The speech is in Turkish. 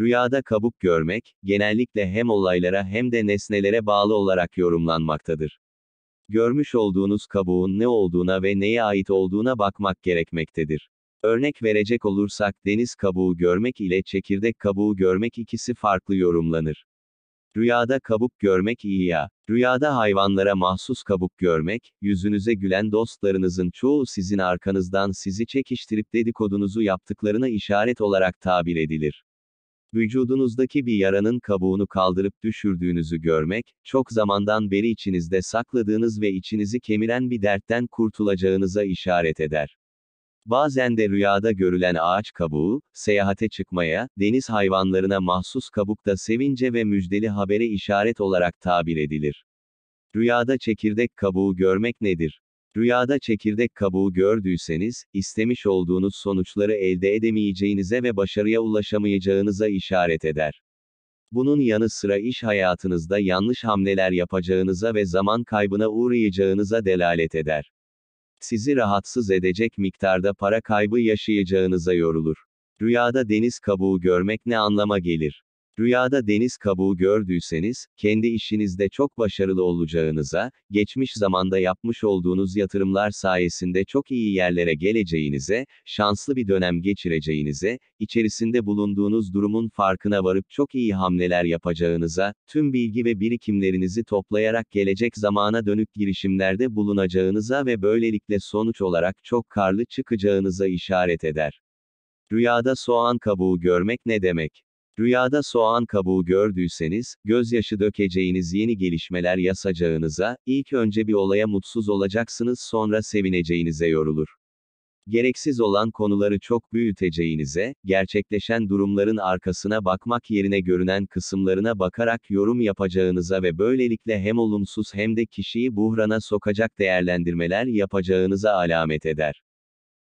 Rüyada kabuk görmek, genellikle hem olaylara hem de nesnelere bağlı olarak yorumlanmaktadır. Görmüş olduğunuz kabuğun ne olduğuna ve neye ait olduğuna bakmak gerekmektedir. Örnek verecek olursak deniz kabuğu görmek ile çekirdek kabuğu görmek ikisi farklı yorumlanır. Rüyada kabuk görmek iyi ya. Rüyada hayvanlara mahsus kabuk görmek, yüzünüze gülen dostlarınızın çoğu sizin arkanızdan sizi çekiştirip dedikodunuzu yaptıklarına işaret olarak tabir edilir. Vücudunuzdaki bir yaranın kabuğunu kaldırıp düşürdüğünüzü görmek, çok zamandan beri içinizde sakladığınız ve içinizi kemiren bir dertten kurtulacağınıza işaret eder. Bazen de rüyada görülen ağaç kabuğu, seyahate çıkmaya, deniz hayvanlarına mahsus kabukta sevince ve müjdeli habere işaret olarak tabir edilir. Rüyada çekirdek kabuğu görmek nedir? Rüyada çekirdek kabuğu gördüyseniz, istemiş olduğunuz sonuçları elde edemeyeceğinize ve başarıya ulaşamayacağınıza işaret eder. Bunun yanı sıra iş hayatınızda yanlış hamleler yapacağınıza ve zaman kaybına uğrayacağınıza delalet eder. Sizi rahatsız edecek miktarda para kaybı yaşayacağınıza yorulur. Rüyada deniz kabuğu görmek ne anlama gelir? Rüyada deniz kabuğu gördüyseniz, kendi işinizde çok başarılı olacağınıza, geçmiş zamanda yapmış olduğunuz yatırımlar sayesinde çok iyi yerlere geleceğinize, şanslı bir dönem geçireceğinize, içerisinde bulunduğunuz durumun farkına varıp çok iyi hamleler yapacağınıza, tüm bilgi ve birikimlerinizi toplayarak gelecek zamana dönük girişimlerde bulunacağınıza ve böylelikle sonuç olarak çok karlı çıkacağınıza işaret eder. Rüyada soğan kabuğu görmek ne demek? Rüyada soğan kabuğu gördüyseniz, gözyaşı dökeceğiniz yeni gelişmeler yasacağınıza, ilk önce bir olaya mutsuz olacaksınız sonra sevineceğinize yorulur. Gereksiz olan konuları çok büyüteceğinize, gerçekleşen durumların arkasına bakmak yerine görünen kısımlarına bakarak yorum yapacağınıza ve böylelikle hem olumsuz hem de kişiyi buhrana sokacak değerlendirmeler yapacağınıza alamet eder.